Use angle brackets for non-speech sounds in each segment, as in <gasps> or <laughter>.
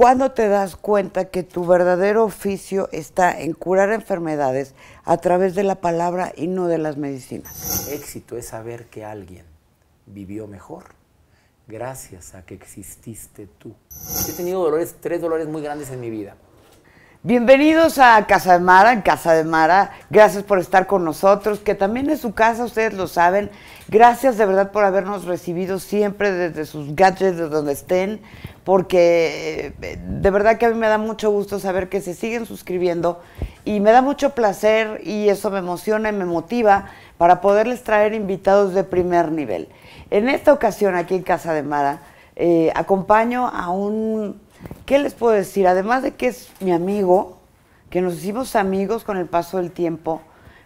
cuando te das cuenta que tu verdadero oficio está en curar enfermedades a través de la palabra y no de las medicinas. Éxito es saber que alguien vivió mejor gracias a que exististe tú. He tenido dolores, tres dolores muy grandes en mi vida. Bienvenidos a Casa de Mara, en Casa de Mara. Gracias por estar con nosotros, que también es su casa, ustedes lo saben. Gracias de verdad por habernos recibido siempre desde sus gadgets, de donde estén, porque eh, de verdad que a mí me da mucho gusto saber que se siguen suscribiendo y me da mucho placer y eso me emociona y me motiva para poderles traer invitados de primer nivel. En esta ocasión aquí en Casa de Mara, eh, acompaño a un ¿Qué les puedo decir? Además de que es mi amigo, que nos hicimos amigos con el paso del tiempo,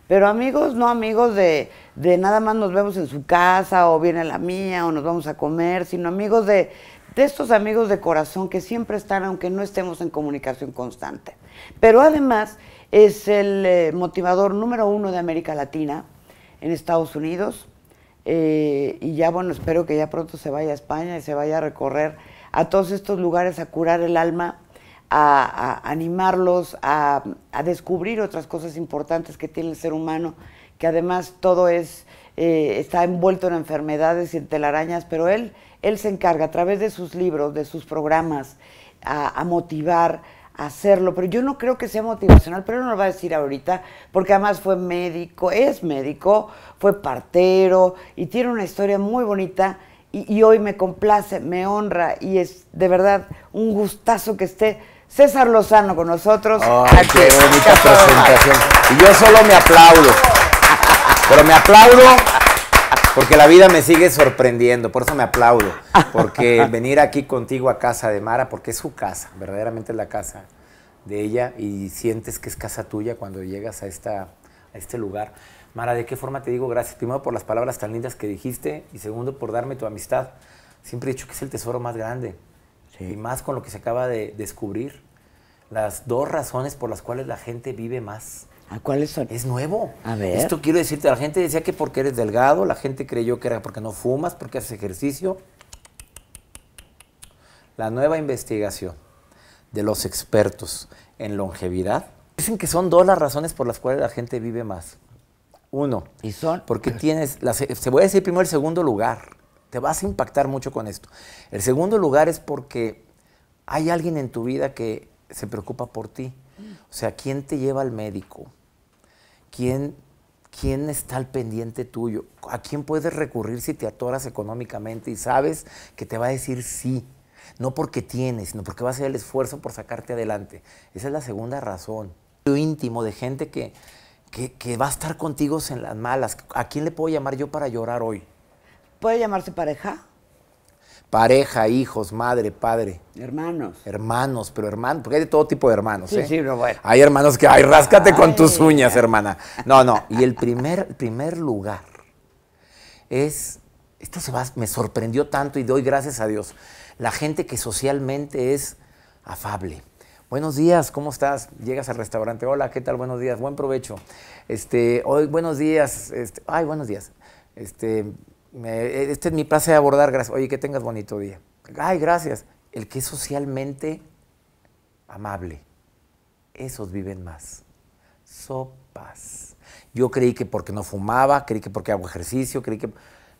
pero amigos, no amigos de, de nada más nos vemos en su casa o viene la mía o nos vamos a comer, sino amigos de, de estos amigos de corazón que siempre están, aunque no estemos en comunicación constante. Pero además es el eh, motivador número uno de América Latina en Estados Unidos. Eh, y ya, bueno, espero que ya pronto se vaya a España y se vaya a recorrer a todos estos lugares a curar el alma, a, animarlos, a, descubrir otras cosas importantes que tiene el ser humano, que además todo es, eh, está envuelto en enfermedades y en telarañas, pero él, él se encarga a través de sus libros, de sus programas, a, motivar, a hacerlo, pero yo no creo que sea motivacional, pero no lo va a decir ahorita, porque además fue médico, es médico, fue partero y tiene una historia muy bonita y, hoy me complace, me honra y es de verdad un gustazo que esté César Lozano con nosotros. qué bonita presentación. Y yo solo me aplaudo. Pero me aplaudo porque la vida me sigue sorprendiendo, por eso me aplaudo. Porque venir aquí contigo a casa de Mara, porque es su casa, verdaderamente es la casa de ella y sientes que es casa tuya cuando llegas a esta a este lugar. Mara, ¿de qué forma te digo gracias? Primero por las palabras tan lindas que dijiste y segundo por darme tu amistad. Siempre he dicho que es el tesoro más grande y más con lo que se acaba de descubrir. Las dos razones por las cuales la gente vive más. ¿A cuáles son? Es nuevo. A ver. Esto quiero decirte, la gente decía que porque eres delgado, la gente creyó que era porque no fumas, porque haces ejercicio. La nueva investigación de los expertos en longevidad Dicen que son dos las razones por las cuales la gente vive más. Uno, ¿Y son? porque tienes, la, se voy a decir primero el segundo lugar, te vas a impactar mucho con esto. El segundo lugar es porque hay alguien en tu vida que se preocupa por ti. O sea, ¿quién te lleva al médico? ¿Quién, quién está al pendiente tuyo? ¿A quién puedes recurrir si te atoras económicamente y sabes que te va a decir sí? No porque tienes, sino porque va a hacer el esfuerzo por sacarte adelante. Esa es la segunda razón íntimo de gente que, va a estar contigo en las malas. ¿A quién le puedo llamar yo para llorar hoy? ¿Puede llamarse pareja? Pareja, hijos, madre, padre. Hermanos. Hermanos, pero hermanos, porque hay de todo tipo de hermanos. Sí, ¿eh? sí, pero bueno. Hay hermanos que, ay, ráscate con tus uñas, hermana. No, no. Y el primer, primer lugar es, esto se me sorprendió tanto y doy gracias a Dios, la gente que socialmente es afable Buenos días, ¿cómo estás? Llegas al restaurante, hola, ¿qué tal? Buenos días, buen provecho. Este, hoy, buenos días, este, ay, buenos días. Este, este es mi pase de abordar, gracias. Oye, que tengas bonito día. Ay, gracias. El que es socialmente amable, esos viven más. Sopas. Yo creí que porque no fumaba, creí que porque hago ejercicio, creí que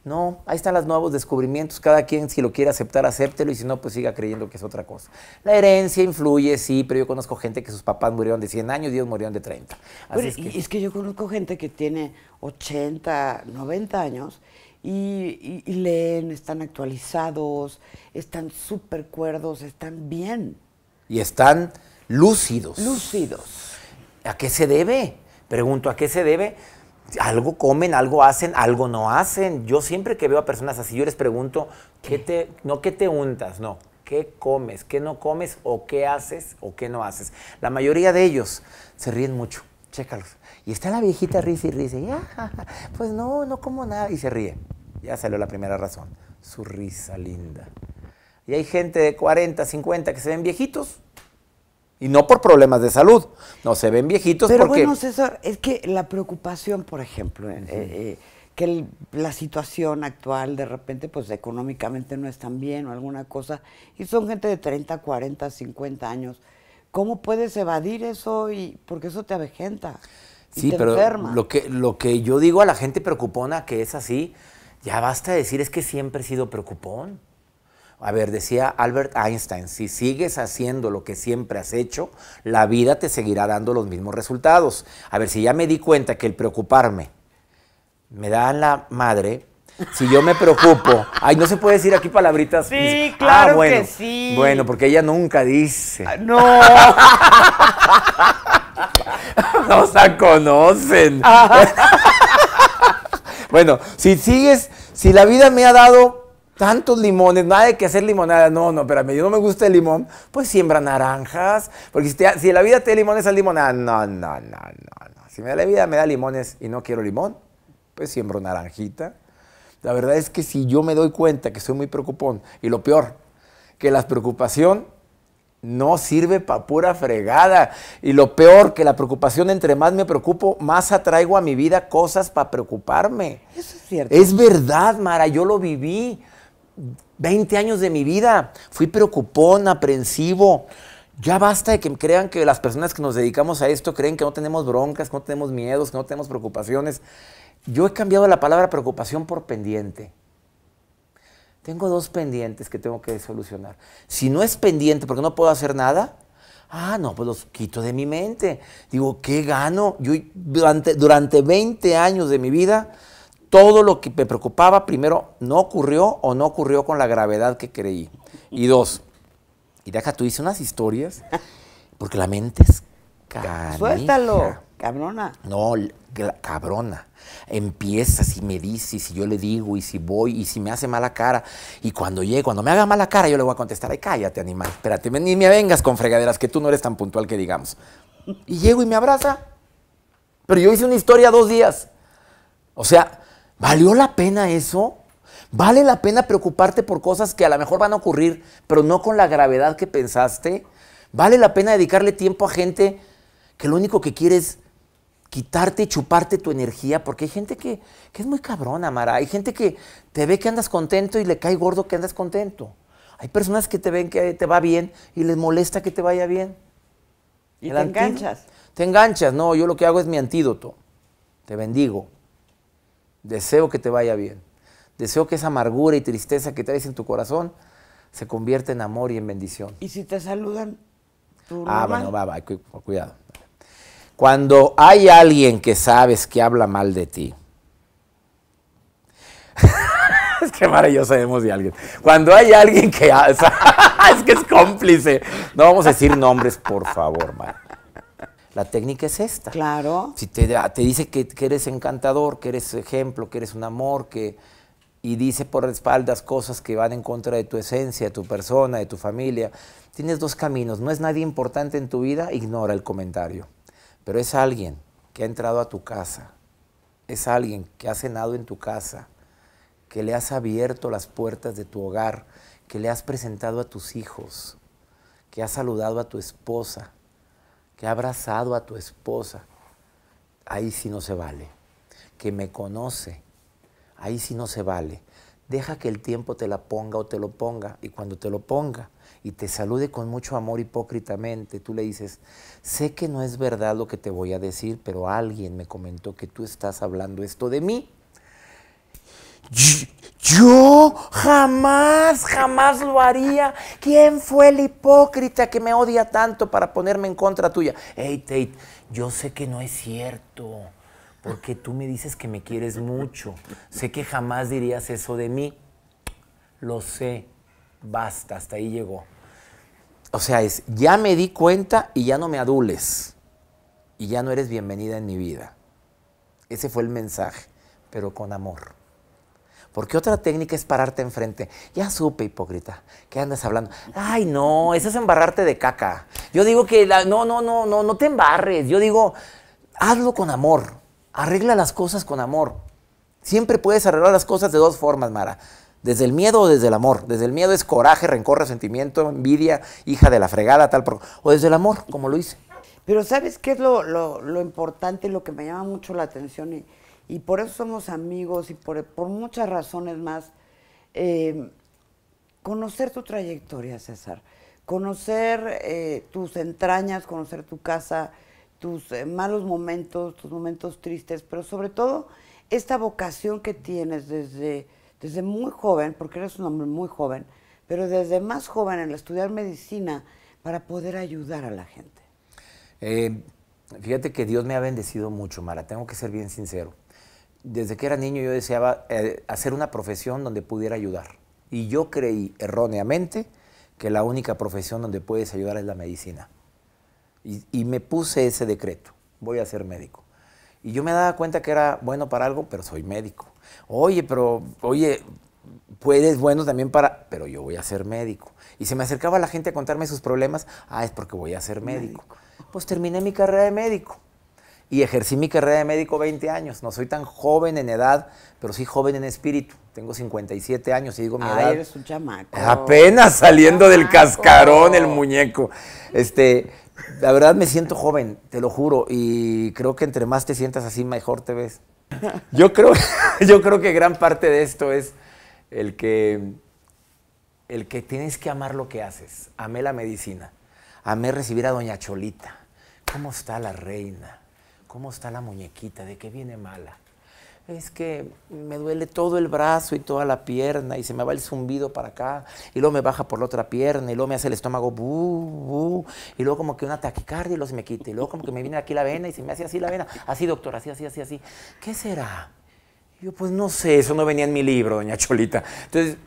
no, ahí están los nuevos descubrimientos. Cada quien, si lo quiere aceptar, acéptelo. Y si no, pues siga creyendo que es otra cosa. La herencia influye, sí, pero yo conozco gente que sus papás murieron de 100 años y ellos murieron de 30. es, que... yo conozco gente que tiene 80, 90 años y, y leen, están actualizados, están súper cuerdos, están bien. Y están lúcidos. Lúcidos. ¿A qué se debe? Pregunto, ¿a qué se debe? algo comen, algo hacen, algo no hacen. Yo siempre que veo a personas así, yo les pregunto, ¿qué te, no qué te untas, no, qué comes, qué no comes o qué haces o qué no haces. La mayoría de ellos se ríen mucho, chécalos. Y está la viejita risa y risa, ah, pues no, no como nada, y se ríe. Ya salió la primera razón, su risa linda. Y hay gente de 40, 50 que se ven viejitos y no por problemas de salud. No se ven viejitos Pero bueno, César, es que la preocupación, por ejemplo, eh, eh, que la situación actual de repente, pues económicamente no es tan bien o alguna cosa, y son gente de 30, 40, 50 años. ¿Cómo puedes evadir eso? Y, porque eso te avejenta. sí, pero Lo, que, lo que yo digo a la gente preocupona que es así, ya basta decir es que siempre he sido preocupón. A ver, decía Albert Einstein, si sigues haciendo lo que siempre has hecho, la vida te seguirá dando los mismos resultados. A ver, si ya me di cuenta que el preocuparme me da la madre, si yo me preocupo, <laughs> ay, no se puede decir aquí palabritas. Sí, ah, claro bueno, que sí. Bueno, porque ella nunca dice. Ah, <laughs> no. <laughs> no se conocen. bueno, si sigues, si la vida me ha dado tantos limones, nada de que hacer limonada. No, no, espérame, yo no me gusta el limón, pues siembra naranjas. Porque si, la vida te da limones, al limonada. No, no, no, no, no. Si me da la vida, me da limones y no quiero limón, pues siembro naranjita. La verdad es que si yo me doy cuenta que soy muy preocupón, y lo peor, que la preocupación no sirve para pura fregada. Y lo peor, que la preocupación, entre más me preocupo, más atraigo a mi vida cosas para preocuparme. Eso es cierto. Es verdad, Mara, yo lo viví. 20 años de mi vida. Fui preocupón, aprensivo. Ya basta de que crean que las personas que nos dedicamos a esto creen que no tenemos broncas, que no tenemos miedos, que no tenemos preocupaciones. Yo he cambiado la palabra preocupación por pendiente. Tengo dos pendientes que tengo que solucionar. Si no es pendiente porque no puedo hacer nada, ah, no, pues los quito de mi mente. Digo, ¿qué gano? Yo durante, durante 20 años de mi vida todo lo que me preocupaba, primero, no ocurrió o no ocurrió con la gravedad que creí. Y dos, y deja, tú hice unas historias, porque la mente es Suéltalo, cabrona. No, cabrona. Empiezas y me dices, y si yo le digo, y si voy, y si me hace mala cara. Y cuando llegue, cuando me haga mala cara, yo le voy a contestar, ay, cállate, animal, espérate, ni me vengas con fregaderas, que tú no eres tan puntual que digamos. Y llego y me abraza. Pero yo hice una historia dos días. O sea, ¿Valió la pena eso? ¿Vale la pena preocuparte por cosas que a lo mejor van a ocurrir, pero no con la gravedad que pensaste? ¿Vale la pena dedicarle tiempo a gente que lo único que quiere es quitarte y chuparte tu energía? Porque hay gente que, es muy cabrona, Mara. Hay gente que te ve que andas contento y le cae gordo que andas contento. Hay personas que te ven que te va bien y les molesta que te vaya bien. Y te enganchas. Te enganchas, no, yo lo que hago es mi antídoto. Te bendigo. Deseo que te vaya bien. Deseo que esa amargura y tristeza que traes en tu corazón se convierta en amor y en bendición. ¿Y si te saludan? ah, bueno, va, va, cuidado. Cuando hay alguien que sabes que habla mal de ti, <laughs> es que maravilloso yo sabemos de alguien. Cuando hay alguien que... <laughs> es que es cómplice. No vamos a decir nombres, por favor, Mara. La técnica es esta. Claro. Si te, dice que, eres encantador, que eres ejemplo, que eres un amor, que y dice por espaldas cosas que van en contra de tu esencia, de tu persona, de tu familia, tienes dos caminos. No es nadie importante en tu vida, ignora el comentario. Pero es alguien que ha entrado a tu casa, es alguien que ha cenado en tu casa, que le has abierto las puertas de tu hogar, que le has presentado a tus hijos, que has saludado a tu esposa, que ha abrazado a tu esposa, ahí sí no se vale. Que me conoce, ahí sí no se vale. Deja que el tiempo te la ponga o te lo ponga. Y cuando te lo ponga y te salude con mucho amor hipócritamente, tú le dices, sé que no es verdad lo que te voy a decir, pero alguien me comentó que tú estás hablando esto de mí. Yo jamás, jamás lo haría. ¿Quién fue el hipócrita que me odia tanto para ponerme en contra tuya? Hey, Tate, yo sé que no es cierto, porque tú me dices que me quieres mucho. Sé que jamás dirías eso de mí. Lo sé. Basta, hasta ahí llegó. O sea, es, ya me di cuenta y ya no me adules. Y ya no eres bienvenida en mi vida. Ese fue el mensaje, pero con amor. Porque otra técnica es pararte enfrente. Ya supe, hipócrita, que andas hablando? Ay, no, eso es embarrarte de caca. Yo digo que no, no, no, no, no te embarres. Yo digo, hazlo con amor. Arregla las cosas con amor. Siempre puedes arreglar las cosas de dos formas, Mara. Desde el miedo o desde el amor. Desde el miedo es coraje, rencor, resentimiento, envidia, hija de la fregada, tal. Por... O desde el amor, como lo hice. Pero ¿sabes qué es lo, lo, lo importante, lo que me llama mucho la atención? Y y por eso somos amigos y por, muchas razones más. Eh, conocer tu trayectoria, César, conocer eh, tus entrañas, conocer tu casa, tus eh, malos momentos, tus momentos tristes, pero sobre todo esta vocación que tienes desde, desde muy joven, porque eres un hombre muy joven, pero desde más joven en estudiar medicina para poder ayudar a la gente. Fíjate que Dios me ha bendecido mucho, Mara, tengo que ser bien sincero. Desde que era niño yo deseaba eh, hacer una profesión donde pudiera ayudar. Y yo creí erróneamente que la única profesión donde puedes ayudar es la medicina. Y, me puse ese decreto, voy a ser médico. Y yo me daba cuenta que era bueno para algo, pero soy médico. Oye, pero, oye, puedes bueno también para, pero yo voy a ser médico. Y se me acercaba la gente a contarme sus problemas, ah, es porque voy a ser médico pues terminé mi carrera de médico. Y ejercí mi carrera de médico 20 años. No soy tan joven en edad, pero sí joven en espíritu. Tengo 57 años y digo mi Ay, eres un chamaco. Apenas saliendo del cascarón el muñeco. Este, la verdad me siento joven, te lo juro. Y creo que entre más te sientas así, mejor te ves. Yo creo, <laughs> yo creo que gran parte de esto es el que, el que tienes que amar lo que haces. Amé la medicina a amé recibir a doña Cholita. ¿Cómo está la reina? ¿Cómo está la muñequita? ¿De qué viene mala? Es que me duele todo el brazo y toda la pierna y se me va el zumbido para acá y luego me baja por la otra pierna y luego me hace el estómago bu, bu, y luego como que una taquicardia y los me quita y luego como que me viene aquí la vena y se me hace así la vena, así doctor, así, así, así, así. ¿Qué será? Yo pues no sé, eso no venía en mi libro, doña Cholita. Entonces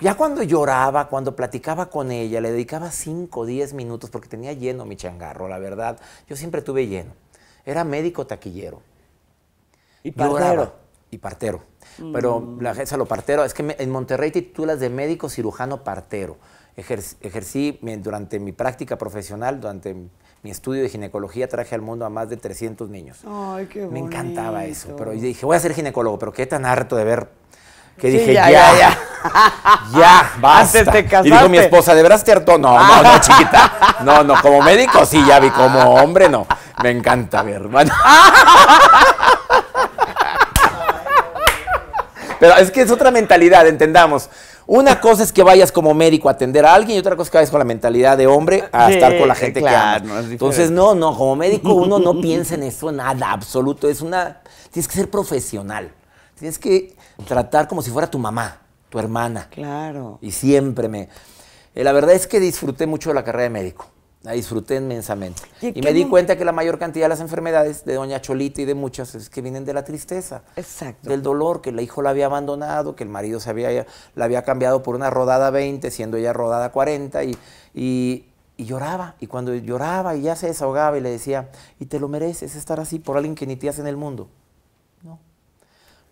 ya cuando lloraba, cuando platicaba con ella, le dedicaba 5 o 10 minutos porque tenía lleno mi changarro, la verdad. Yo siempre tuve lleno. Era médico taquillero. Y partero. Y partero. Pero mm. la gente lo partero. Es que en Monterrey titulas de médico cirujano partero. ejercí durante mi práctica profesional, durante mi estudio de ginecología traje al mundo a más de 300 niños. Ay, qué Me encantaba eso, pero dije, voy a ser ginecólogo, pero qué tan harto de ver que dije, ya, ya, ya, <laughs> <laughs> basta. Antes te Y dijo mi esposa, ¿de veras te hartó? No, no, no, chiquita. No, no, como médico sí, ya vi, como hombre no. Me encanta mi hermano. <laughs> Pero es que es otra mentalidad, entendamos. Una cosa es que vayas como médico a atender a alguien y otra cosa es que vayas con la mentalidad de hombre a estar con la gente que amas. Entonces, no, no, como médico uno no piensa en eso nada, absoluto. Es una. Tienes que ser profesional. Tienes que tratar como si fuera tu mamá, tu hermana. Claro. Y siempre me... Eh, la verdad es que disfruté mucho de la carrera de médico. La disfruté inmensamente. Y, me di cuenta que la mayor cantidad de las enfermedades de Doña Cholita y de muchas es que vienen de la tristeza. Exacto. Del dolor, que el hijo la había abandonado, que el marido se había, la había cambiado por una rodada 20, siendo ella rodada 40, y, lloraba. Y cuando lloraba y ya se desahogaba y le decía, y te lo mereces estar así por alguien que ni te hace en el mundo.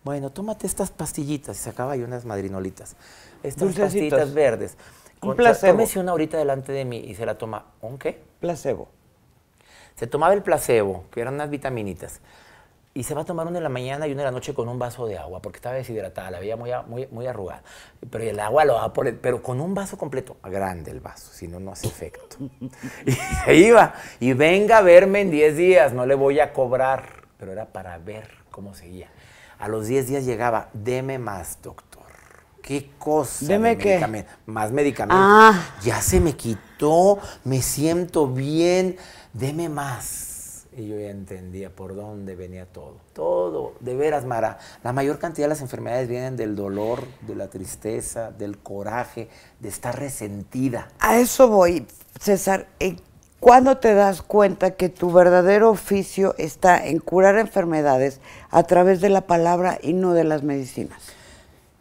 Bueno, tómate estas pastillitas. Y sacaba ahí unas madrinolitas. Estas pastillitas verdes. un placebo. Tómese una ahorita delante de mí y se la toma. ¿Un qué? Placebo. Se tomaba el placebo, que eran unas vitaminitas. Y se va a tomar una en la mañana y una en la noche con un vaso de agua, porque estaba deshidratada, la veía muy, muy, muy arrugada. Pero el agua lo va a poner, pero con un vaso completo, grande el vaso, si no, no hace efecto. <laughs> y se iba, y venga a verme en 10 días, no le voy a cobrar, pero era para ver cómo seguía. A los 10 días llegaba, deme más, doctor. ¿Qué cosa? Deme Más medicamento. Ah. Ya se me quitó, me siento bien, deme más. Y yo ya entendía por dónde venía todo. Todo, de veras, Mara. La mayor cantidad de las enfermedades vienen del dolor, de la tristeza, del coraje, de estar resentida. A eso voy, César cuando te das cuenta que tu verdadero oficio está en curar enfermedades a través de la palabra y no de las medicinas?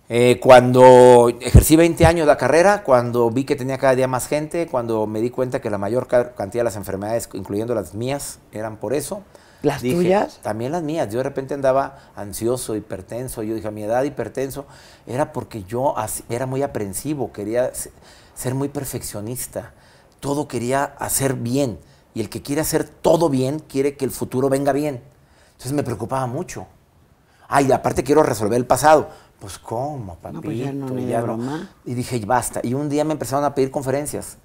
Eh, cuando ejercí 20 años la carrera, cuando vi que tenía cada día más gente, cuando me di cuenta que la mayor cantidad de las enfermedades, incluyendo las mías, eran por eso. ¿Las tuyas? También las mías. Yo de repente andaba ansioso, hipertenso. Yo dije, a mi edad hipertenso era porque yo era muy aprensivo, quería ser muy perfeccionista todo quería hacer bien. Y el que quiere hacer todo bien, quiere que el futuro venga bien. Entonces me preocupaba mucho. Ay, y aparte quiero resolver el pasado. Pues cómo, pues papito. No, no y, dije, basta. Y un día me empezaron a pedir conferencias,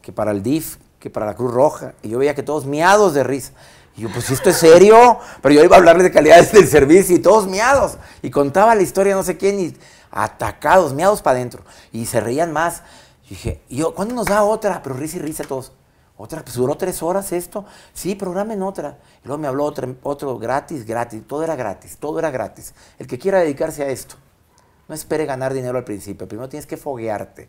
que para el DIF, que para la Cruz Roja. Y yo veía que todos miados de risa. Y yo, pues esto es serio, pero yo iba a hablarles de calidades del servicio y todos miados. Y contaba la historia no sé quién y atacados, miados para adentro. Y se reían más. Y dije, yo, ¿cuándo nos da otra? Pero risa y risa todos. Otra, pues duró tres horas esto. Sí, en otra. Y luego me habló otro gratis, gratis. Todo era gratis, todo era gratis. El que quiera dedicarse a esto, no espere ganar dinero al principio. Primero tienes que foguearte.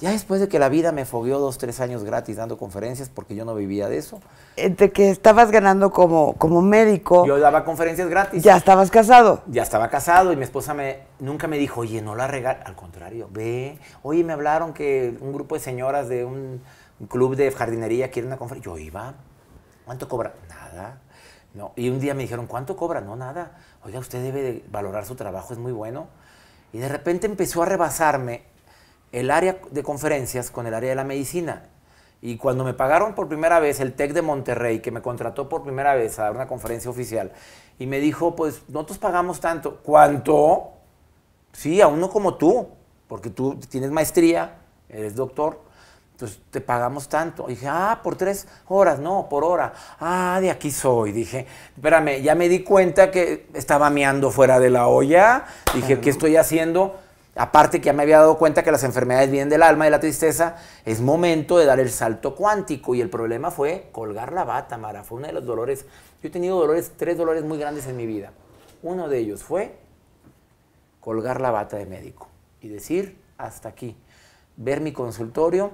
Ya después de que la vida me fogueó dos, tres años gratis dando conferencias porque yo no vivía de eso. Entre que estabas ganando como, como médico. Yo daba conferencias gratis. Ya estabas casado. Ya estaba casado y mi esposa me, nunca me dijo, oye, no la regal. Al contrario, ve. Oye, me hablaron que un grupo de señoras de un, club de jardinería quiere una conferencia. Yo iba. ¿Cuánto cobra? Nada. No. Y un día me dijeron, ¿cuánto cobra? No, nada. Oiga, usted debe valorar su trabajo, es muy bueno. Y de repente empezó a rebasarme el área de conferencias con el área de la medicina. Y cuando me pagaron por primera vez el TEC de Monterrey, que me contrató por primera vez a dar una conferencia oficial, y me dijo, pues nosotros pagamos tanto. ¿Cuánto? Sí, a uno como tú, porque tú tienes maestría, eres doctor, entonces te pagamos tanto. Y dije, ah, por tres horas, no, por hora. Ah, de aquí soy. Dije, espérame, ya me di cuenta que estaba meando fuera de la olla. Dije, ¿qué estoy haciendo? Aparte que ya me había dado cuenta que las enfermedades vienen del alma y de la tristeza, es momento de dar el salto cuántico. Y el problema fue colgar la bata, Mara. Fue uno de los dolores. Yo he tenido dolores, tres dolores muy grandes en mi vida. Uno de ellos fue colgar la bata de médico y decir, hasta aquí. Ver mi consultorio,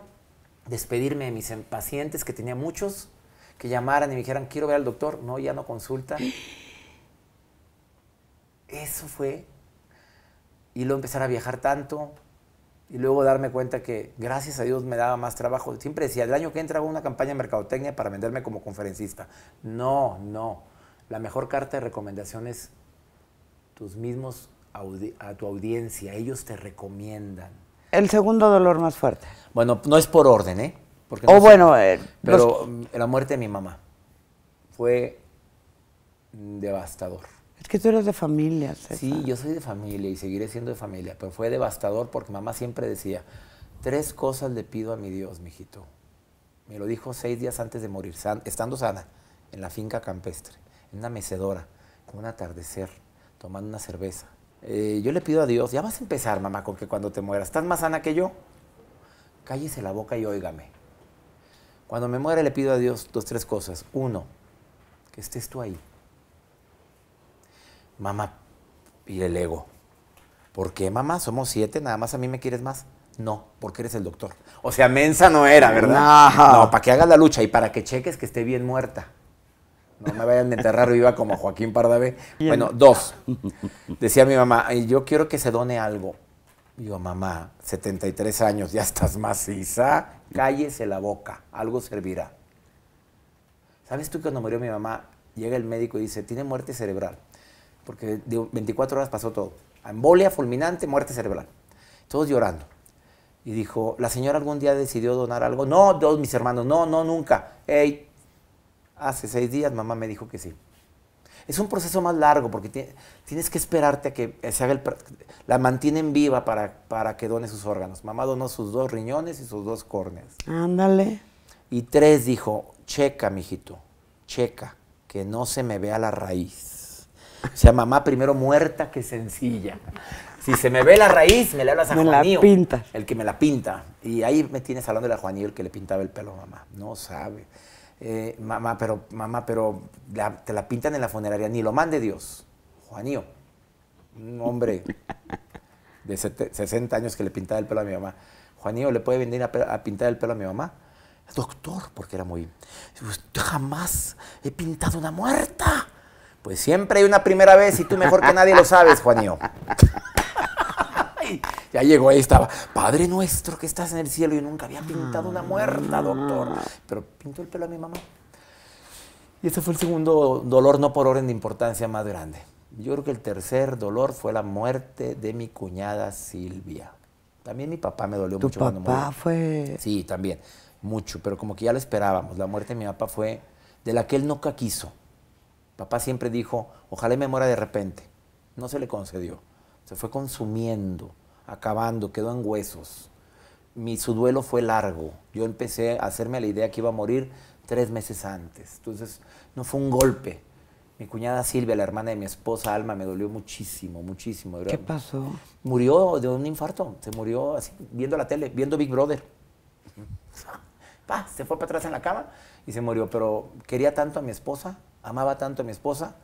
despedirme de mis pacientes, que tenía muchos, que llamaran y me dijeran, quiero ver al doctor. No, ya no consulta. <gasps> Eso fue y luego empezar a viajar tanto y luego darme cuenta que gracias a Dios me daba más trabajo. Siempre decía, el año que entra hago una campaña de mercadotecnia para venderme como conferencista. No, no. La mejor carta de recomendación es tus mismos a tu audiencia, ellos te recomiendan. El segundo dolor más fuerte. Bueno, no es por orden, ¿eh? Porque o bueno, eh, pero la muerte de mi mamá fue devastador. Es que tú eres de familia, Sí, yo soy de familia y seguiré siendo de familia, pero fue devastador porque mamá siempre decía, tres cosas le pido a mi Dios, mijito. Me lo dijo seis días antes de morir, estando sana, en la finca campestre, en una mecedora, con un atardecer, tomando una cerveza. Eh, yo le pido a Dios, ya vas a empezar, mamá, con que cuando te mueras, ¿estás más sana que yo? Cállese la boca y óigame. Cuando me muera le pido a Dios dos, tres cosas. Uno, que estés tú ahí mamá, y el ego. ¿Por qué, mamá? Somos siete, nada más a mí me quieres más. No, porque eres el doctor. O sea, mensa no era, ¿verdad? No, para que hagas la lucha y para que cheques que esté bien muerta. No me vayan a enterrar viva como Joaquín Pardavé. Bueno, dos. Decía mi mamá, yo quiero que se done algo. Digo, mamá, 73 años, ya estás maciza. Cállese la boca, algo servirá. ¿Sabes tú que cuando murió mi mamá, llega el médico y dice, tiene muerte cerebral? porque de 24 horas pasó todo. Embolia fulminante, muerte cerebral. Todos llorando. Y dijo, ¿la señora algún día decidió donar algo? No, dos mis hermanos, no, no, nunca. Hey, hace seis días mamá me dijo que sí. Es un proceso más largo porque tienes que esperarte a que se haga el... La mantienen viva para, para que done sus órganos. Mamá donó sus dos riñones y sus dos córneas. Ándale. Y tres dijo, checa, mijito, checa, que no se me vea la raíz. O sea, mamá primero muerta que sencilla. Si se me ve la raíz, me le hablas a El que me la pinta. Y ahí me tienes hablando de la Juanillo, el que le pintaba el pelo a mamá. No sabe. Eh, mamá, pero, mamá, pero te la pintan en la funeraria. Ni lo mande Dios. Juanío. Un hombre de 60 años que le pintaba el pelo a mi mamá. Juanío, ¿le puede venir a pintar el pelo a mi mamá? Doctor, porque era muy... Jamás he pintado una muerta. Pues siempre hay una primera vez y tú mejor que nadie lo sabes, Juanío. ya llegó, ahí estaba. Padre nuestro que estás en el cielo. y nunca había pintado una ah, muerta, doctor. Pero pintó el pelo a mi mamá. Y ese fue el segundo dolor, no por orden de importancia, más grande. Yo creo que el tercer dolor fue la muerte de mi cuñada Silvia. También mi papá me dolió mucho cuando murió. fue...? Sí, también, mucho, pero como que ya lo esperábamos. La muerte de mi papá fue de la que él nunca quiso. Papá siempre dijo, ojalá me muera de repente. No se le concedió. Se fue consumiendo, acabando, quedó en huesos. Mi, su duelo fue largo. Yo empecé a hacerme la idea que iba a morir tres meses antes. Entonces, no fue un golpe. Mi cuñada Silvia, la hermana de mi esposa Alma, me dolió muchísimo, muchísimo. ¿Qué pasó? Murió de un infarto. Se murió así, viendo la tele, viendo Big Brother. <laughs> se fue para atrás en la cama y se murió. Pero quería tanto a mi esposa amaba tanto a mi esposa,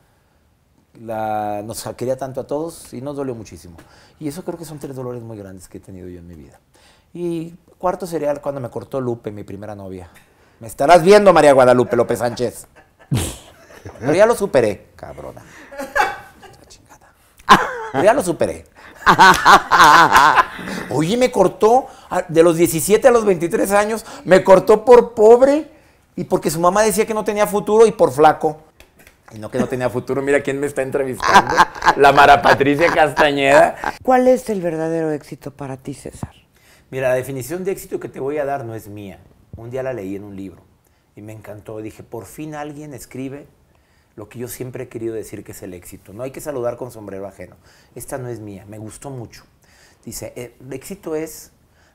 la, nos <laughs> quería tanto a todos y nos dolió muchísimo. Y eso creo que son tres dolores muy grandes que he tenido yo en mi vida. Y cuarto sería cuando me cortó Lupe, mi primera novia. Me estarás viendo, María Guadalupe López Sánchez. Pero ya lo superé, cabrona. ya lo superé. Oye, me cortó ah, de los 17 a los 23 años, me cortó por pobre y porque su mamá decía que no tenía futuro y por flaco y no que no tenía futuro, mira quién me está entrevistando, la Mara Patricia Castañeda. ¿Cuál es el verdadero éxito para ti, César? Mira, la definición de éxito que te voy a dar no es mía. Un día la leí en un libro y me encantó. Dije, por fin alguien escribe lo que yo siempre he querido decir que es el éxito. No hay que saludar con sombrero ajeno. Esta no es mía, me gustó mucho. Dice, eh, el éxito es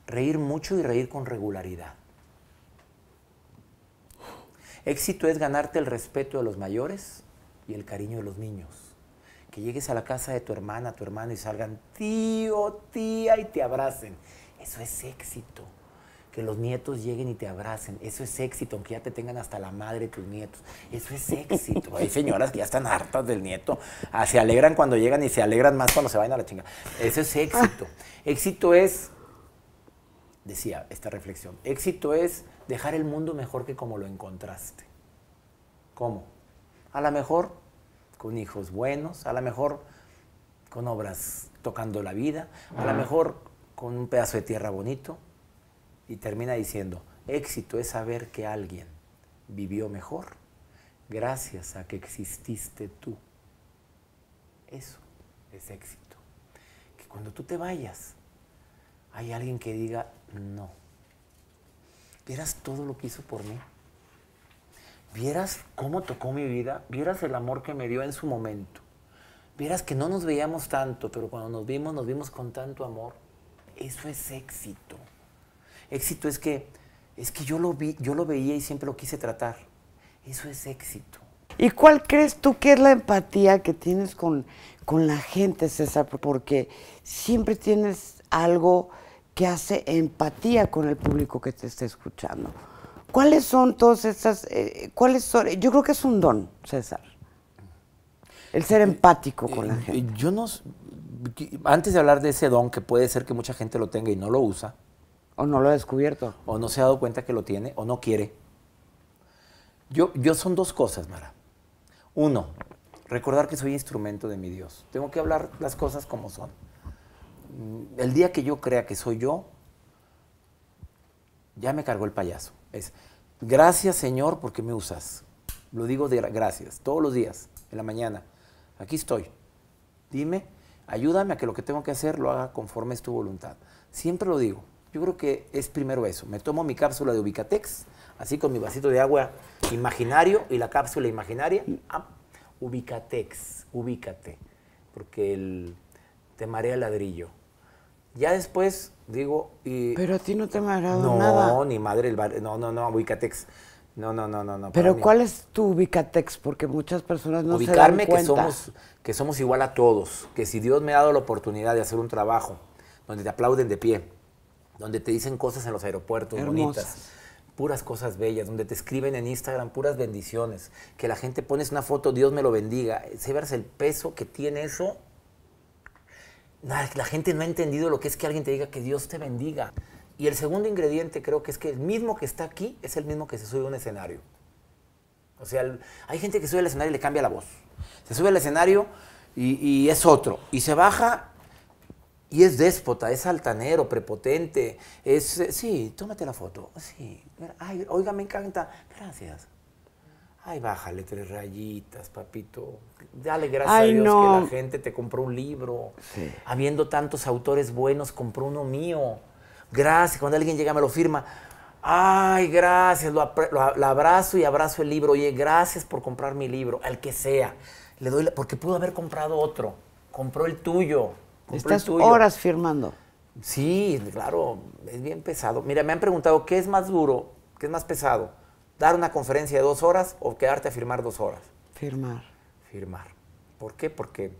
reír mucho y reír con regularidad. Éxito es ganarte el respeto de los mayores, y el cariño de los niños. Que llegues a la casa de tu hermana, tu hermano y salgan tío, tía y te abracen. Eso es éxito. Que los nietos lleguen y te abracen. Eso es éxito, aunque ya te tengan hasta la madre tus nietos. Eso es éxito. Hay señoras que ya están hartas del nieto. Ah, se alegran cuando llegan y se alegran más cuando se vayan a la chinga. Eso es éxito. Éxito es, decía esta reflexión, éxito es dejar el mundo mejor que como lo encontraste. ¿Cómo? A lo mejor con hijos buenos, a lo mejor con obras tocando la vida, a lo mejor con un pedazo de tierra bonito. Y termina diciendo, éxito es saber que alguien vivió mejor gracias a que exististe tú. Eso es éxito. Que cuando tú te vayas, hay alguien que diga, no, eras todo lo que hizo por mí vieras cómo tocó mi vida, vieras el amor que me dio en su momento, vieras que no nos veíamos tanto, pero cuando nos vimos nos vimos con tanto amor. Eso es éxito. Éxito es que es que yo lo vi, yo lo veía y siempre lo quise tratar. Eso es éxito. ¿Y cuál crees tú que es la empatía que tienes con, con la gente, César? Porque siempre tienes algo que hace empatía con el público que te está escuchando. ¿Cuáles son todas esas? Eh, cuáles son, yo creo que es un don, César, el ser empático con la eh, eh, gente. Yo no, antes de hablar de ese don, que puede ser que mucha gente lo tenga y no lo usa. O no lo ha descubierto. O no se ha dado cuenta que lo tiene, o no quiere. Yo, yo son dos cosas, Mara. Uno, recordar que soy instrumento de mi Dios. Tengo que hablar las cosas como son. Mm, el día que yo crea que soy yo, ya me cargó el payaso. Es, gracias Señor porque me usas. Lo digo de gracias, todos los días, en la mañana. Aquí estoy. Dime, ayúdame a que lo que tengo que hacer lo haga conforme es tu voluntad. Siempre lo digo. Yo creo que es primero eso. Me tomo mi cápsula de Ubicatex, así con mi vasito de agua imaginario y la cápsula imaginaria. Ah, ubicatex, ubícate, porque el, te marea el ladrillo. Ya después Digo, y... Pero a ti no te ha agradado no, nada. No, ni madre, el no, no, no, Ubicatex. No, no, no, no, no. Pero ¿cuál es tu Ubicatex? Porque muchas personas no Ubicarme se dan que somos, que somos igual a todos, que si Dios me ha dado la oportunidad de hacer un trabajo donde te aplauden de pie, donde te dicen cosas en los aeropuertos bonitas, puras cosas bellas, donde te escriben en Instagram puras bendiciones, que la gente pones una foto, Dios me lo bendiga, se verse el peso que tiene eso la gente no ha entendido lo que es que alguien te diga que Dios te bendiga. Y el segundo ingrediente creo que es que el mismo que está aquí es el mismo que se sube a un escenario. O sea, hay gente que sube al escenario y le cambia la voz. Se sube al escenario y, es otro. Y se baja y es déspota, es altanero, prepotente. Es, eh, sí, tómate la foto. Sí, ay, oiga, me encanta. Gracias. Ay, bájale tres rayitas, papito. Dale gracias a Dios que la gente te compró un libro. Habiendo tantos autores buenos, compró uno mío. Gracias. Cuando alguien llega, me lo firma. Ay, gracias. Lo, abrazo y abrazo el libro. Oye, gracias por comprar mi libro, al que sea. Le doy la, porque pudo haber comprado otro. Compró el tuyo. Estás horas firmando. Sí, claro, es bien pesado. Mira, me han preguntado qué es más duro, qué es más pesado dar una conferencia de dos horas o quedarte a firmar dos horas. Firmar. Firmar. ¿Por qué? Porque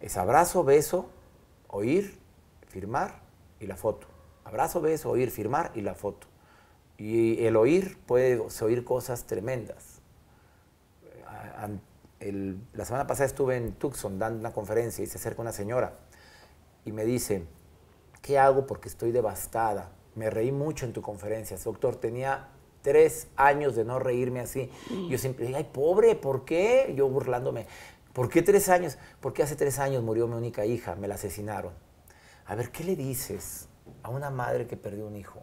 es abrazo, beso, oír, firmar y la foto. Abrazo, beso, oír, firmar y la foto. Y el oír puede oír cosas tremendas. la semana pasada estuve en Tucson dando una conferencia y se acerca una señora y me dice, ¿qué hago porque estoy devastada? Me reí mucho en tu conferencia. Doctor, tenía tres años de no reírme así. Mm. Yo siempre digo, ay, pobre, ¿por qué? Yo burlándome. ¿Por qué tres años? Porque hace tres años murió mi única hija, me la asesinaron. A ver, ¿qué le dices a una madre que perdió un hijo?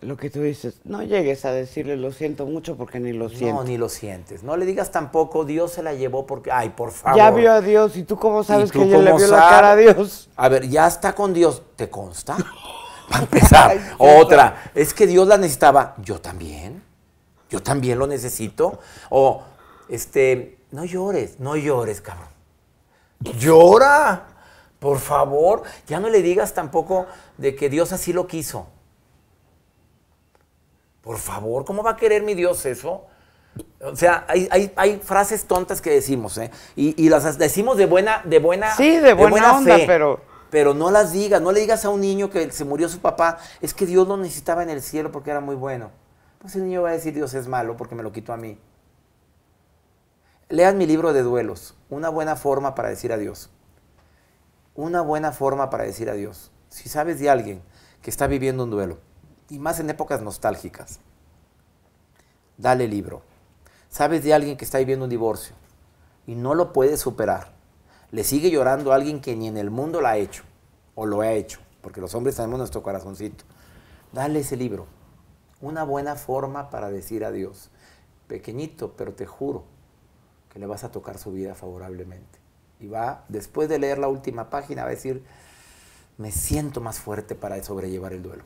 Lo que tú dices, no llegues a decirle lo siento mucho porque ni lo siento. No, ni lo sientes. No le digas tampoco, Dios se la llevó porque, ay, por favor. Ya vio a Dios y tú cómo sabes que yo le vio la cara a Dios. A ver, ya está con Dios, ¿te consta? <laughs> <laughs> Para empezar, otra, es que Dios la necesitaba, yo también, yo también lo necesito. O, este, no llores, no llores, cabrón. Llora, por favor, ya no le digas tampoco de que Dios así lo quiso. Por favor, ¿cómo va a querer mi Dios eso? O sea, hay, frases tontas que decimos, ¿eh? Y, las decimos de buena, de buena, sí, de buena, onda, pero pero no las digas, no le digas a un niño que se murió su papá, es que Dios lo necesitaba en el cielo porque era muy bueno. Pues el niño va a decir, Dios es malo porque me lo quitó a mí. Lean mi libro de duelos, una buena forma para decir adiós. Una buena forma para decir adiós. Si sabes de alguien que está viviendo un duelo, y más en épocas nostálgicas, dale el libro. Sabes de alguien que está viviendo un divorcio y no lo puede superar le sigue llorando a alguien que ni en el mundo la ha hecho o lo ha hecho, porque los hombres tenemos nuestro corazoncito. Dale ese libro, una buena forma para decir adiós. Pequeñito, pero te juro que le vas a tocar su vida favorablemente. Y va, después de leer la última página, va a decir, me siento más fuerte para sobrellevar el duelo.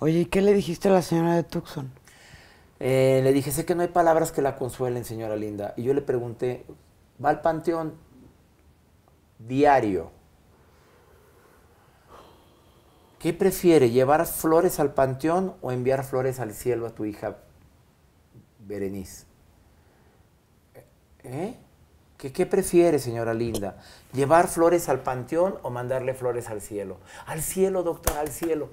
Oye, ¿y qué le dijiste a la señora de Tucson? Eh, le dije, sé que no hay palabras que la consuelen, señora Linda. Y yo le pregunté, ¿va al panteón? diario. ¿Qué prefiere, llevar flores al panteón o enviar flores al cielo a tu hija Berenice? ¿Eh? ¿eh? ¿Qué, ¿Qué, prefiere, señora Linda? ¿Llevar flores al panteón o mandarle flores al cielo? Al cielo, doctor, al cielo.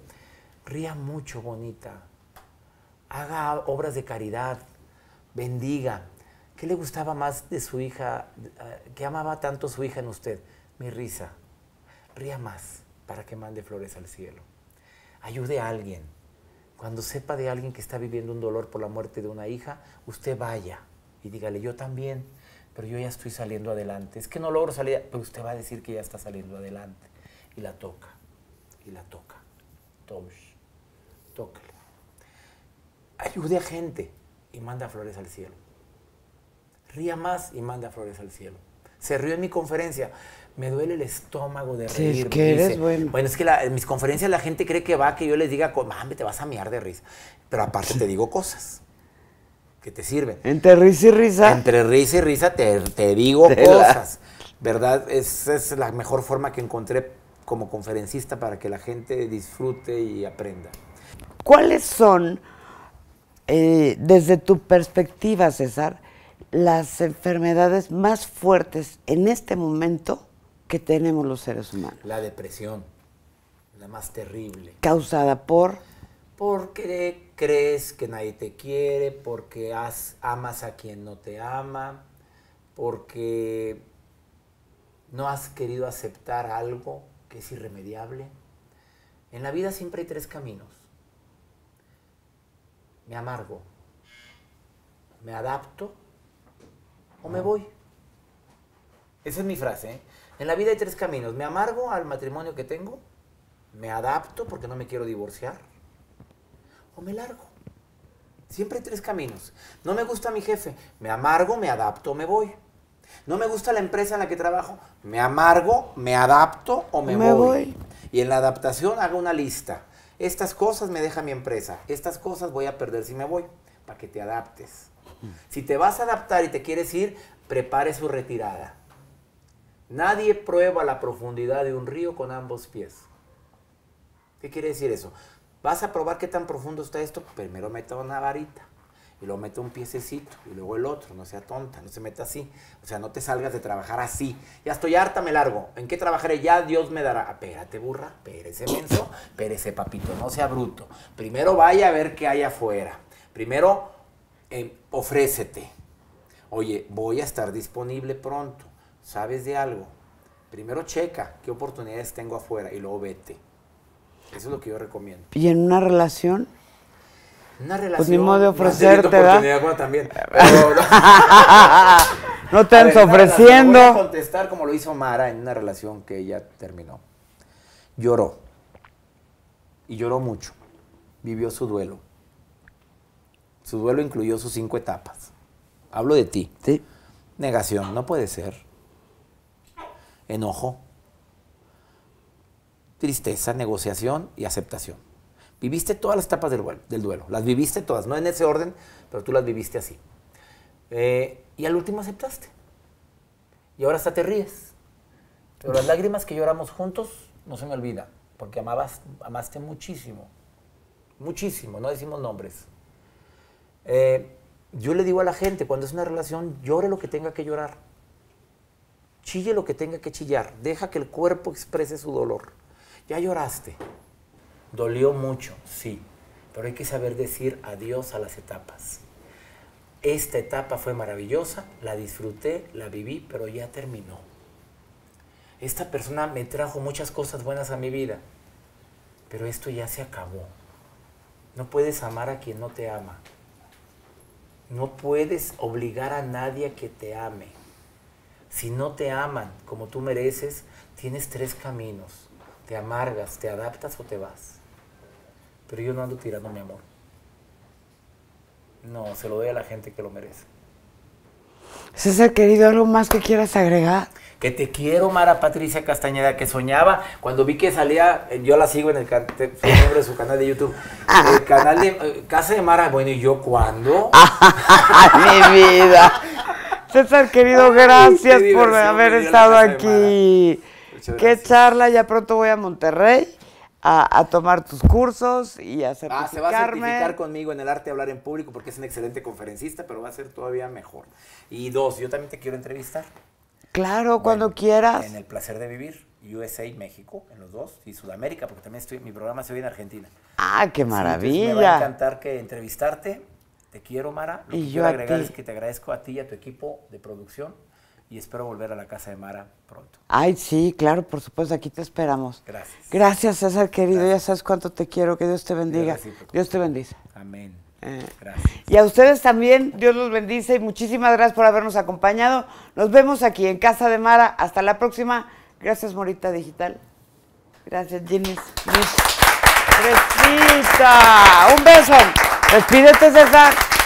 Ría mucho, bonita. Haga obras de caridad. Bendiga. ¿Qué le gustaba más de su hija? Eh, ¿Qué amaba tanto su hija en usted? mi risa. Ría más para que mande flores al cielo. Ayude a alguien. Cuando sepa de alguien que está viviendo un dolor por la muerte de una hija, usted vaya y dígale, yo también, pero yo ya estoy saliendo adelante. Es que no logro salir, pero usted va a decir que ya está saliendo adelante. Y la toca, y la toca. tócale. Ayude a gente y manda flores al cielo. Ría más y manda flores al cielo se rió en mi conferencia. Me duele el estómago de reír. que eres bueno. Bueno, es que en mis conferencias la gente cree que va, que yo les diga, ah, mami, te vas a miar de risa. Pero aparte te digo cosas que te sirven. Entre risa y risa. Entre risa y risa te, te digo cosas. ¿Verdad? Esa es la mejor forma que encontré como conferencista para que la gente disfrute y aprenda. ¿Cuáles son, eh, desde tu perspectiva, César, las enfermedades más fuertes en este momento que tenemos los seres humanos. La depresión, la más terrible. Causada por... Porque crees que nadie te quiere, porque amas a quien no te ama, porque no has querido aceptar algo que es irremediable. En la vida siempre hay tres caminos. Me amargo, me adapto o me voy. Esa es mi frase. ¿eh? En la vida hay tres caminos. Me amargo al matrimonio que tengo, me adapto porque no me quiero divorciar, o me largo. Siempre hay tres caminos. No me gusta mi jefe, me amargo, me adapto, me voy. No me gusta la empresa en la que trabajo, me amargo, me adapto o me, voy. voy. Y en la adaptación hago una lista. Estas cosas me deja mi empresa, estas cosas voy a perder si me voy, para que te adaptes. Mm. Si te vas a adaptar y te quieres ir, prepare su retirada. Nadie prueba la profundidad de un río con ambos pies. ¿Qué quiere decir eso? Vas a probar qué tan profundo está esto. Primero meta una varita y luego mete un piececito y luego el otro. No sea tonta, no se meta así. O sea, no te salgas de trabajar así. Ya estoy harta, me largo. ¿En qué trabajaré? Ya Dios me dará. Espérate, burra, Pérese, menso, Pérese, papito, no sea bruto. Primero vaya a ver qué hay afuera. Primero eh, ofrécete. Oye, voy a estar disponible pronto. ¿Sabes de algo? Primero checa qué oportunidades tengo afuera y luego vete. Eso es lo que yo recomiendo. ¿Y en una relación? Una relación. Pues ni modo de ofrecerte, también. <laughs> no te ofreciendo. Voy a contestar como lo hizo Mara en una relación que ella terminó. Lloró. Y lloró mucho. Vivió su duelo. Su duelo incluyó sus cinco etapas. Hablo de ti. Sí. Negación, no puede ser. Enojo. Tristeza, negociación y aceptación. Viviste todas las etapas del duelo, Las viviste todas, no en ese orden, pero tú las viviste así. Eh, y al último aceptaste. Y ahora hasta te ríes. Pero las lágrimas que lloramos juntos no se me olvida, porque amabas, amaste muchísimo. Muchísimo, no decimos nombres. Eh, yo le digo a la gente, cuando es una relación, llore lo que tenga que llorar. Chille lo que tenga que chillar. Deja que el cuerpo exprese su dolor. Ya lloraste. Dolió mucho, sí. Pero hay que saber decir adiós a las etapas. Esta etapa fue maravillosa, la disfruté, la viví, pero ya terminó. Esta persona me trajo muchas cosas buenas a mi vida, pero esto ya se acabó. No puedes amar a quien no te ama. No puedes obligar a nadie a que te ame. Si no te aman como tú mereces, tienes tres caminos. Te amargas, te adaptas o te vas. Pero yo no ando tirando mi amor. No, se lo doy a la gente que lo merece. César, querido, ¿algo más que quieras agregar? que te quiero, Mara Patricia Castañeda, que soñaba cuando vi que salía, eh, yo la sigo en el, nombre de su canal de YouTube, <laughs> ah. el canal de eh, Casa de Mara, bueno, ¿y yo cuándo? <laughs> ¡Mi vida! César, querido, gracias por haber estado aquí. Qué charla, ya pronto voy a Monterrey a, tomar tus cursos y a ah, certificarme. a certificar conmigo en el arte de hablar en público porque es un excelente conferencista, pero va a ser todavía mejor. Y dos, yo también te quiero entrevistar. Claro, cuando quieras. En el placer de vivir, USA y México, en los dos, y Sudamérica, porque también estoy, mi programa se ve en Argentina. Ah, qué maravilla. me va a encantar que entrevistarte. Te quiero, Mara. y que yo quiero agregar que te agradezco a ti y a tu equipo de producción y espero volver a la casa de Mara pronto. Ay, sí, claro, por supuesto, aquí te esperamos. Gracias. Gracias, César, querido, ya sabes cuánto te quiero, que Dios te bendiga. Dios, te bendice. Amén. Eh, gracias. Y a ustedes también, Dios los bendice y muchísimas gracias por habernos acompañado. Nos vemos aquí en Casa de Mara. Hasta la próxima. Gracias, Morita Digital. Gracias, Jenny. Preciosa, Un beso. Despídete, César.